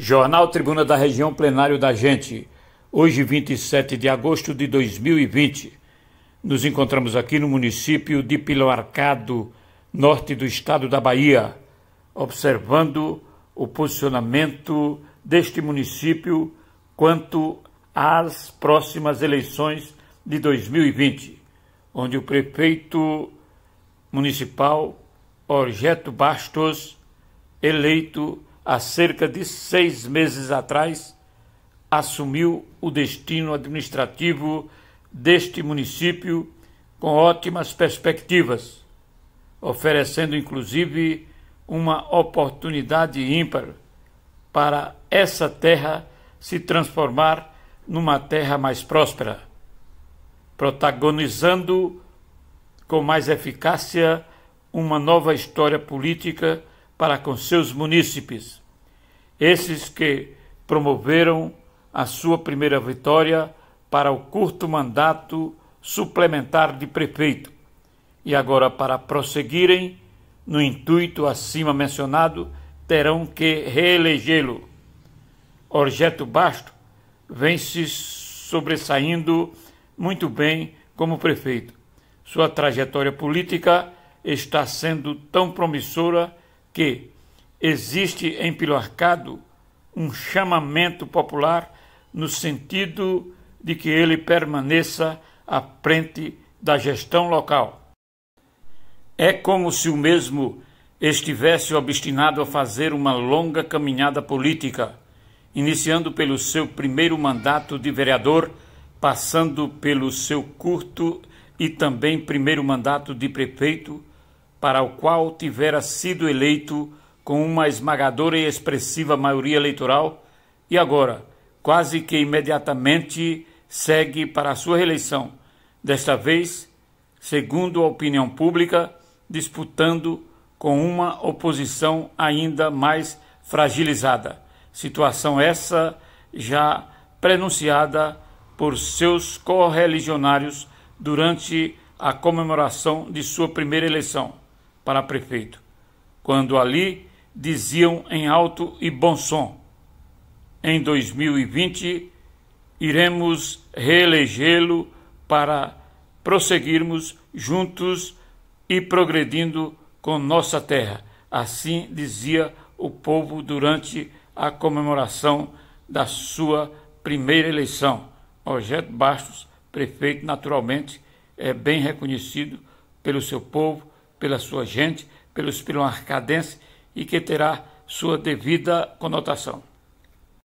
Jornal Tribuna da Região Plenário da Gente, hoje 27 de agosto de 2020. Nos encontramos aqui no município de Piloarcado, norte do estado da Bahia, observando o posicionamento deste município quanto às próximas eleições de 2020, onde o prefeito municipal Orgeto Bastos, eleito há cerca de seis meses atrás, assumiu o destino administrativo deste município com ótimas perspectivas, oferecendo inclusive uma oportunidade ímpar para essa terra se transformar numa terra mais próspera, protagonizando com mais eficácia uma nova história política para com seus munícipes esses que promoveram a sua primeira vitória para o curto mandato suplementar de prefeito e agora para prosseguirem no intuito acima mencionado terão que reelegê-lo. Orgeto Basto vem se sobressaindo muito bem como prefeito. Sua trajetória política está sendo tão promissora que, existe em Pilarcado um chamamento popular no sentido de que ele permaneça à frente da gestão local. É como se o mesmo estivesse obstinado a fazer uma longa caminhada política, iniciando pelo seu primeiro mandato de vereador, passando pelo seu curto e também primeiro mandato de prefeito, para o qual tivera sido eleito com uma esmagadora e expressiva maioria eleitoral e agora, quase que imediatamente, segue para a sua reeleição, desta vez, segundo a opinião pública, disputando com uma oposição ainda mais fragilizada. Situação essa já prenunciada por seus correligionários durante a comemoração de sua primeira eleição para prefeito, quando ali diziam em alto e bom som. Em 2020, iremos reelegê-lo para prosseguirmos juntos e progredindo com nossa terra. Assim dizia o povo durante a comemoração da sua primeira eleição. Projeto Bastos, prefeito, naturalmente, é bem reconhecido pelo seu povo, pela sua gente, pelos pilarcadenses e que terá sua devida conotação.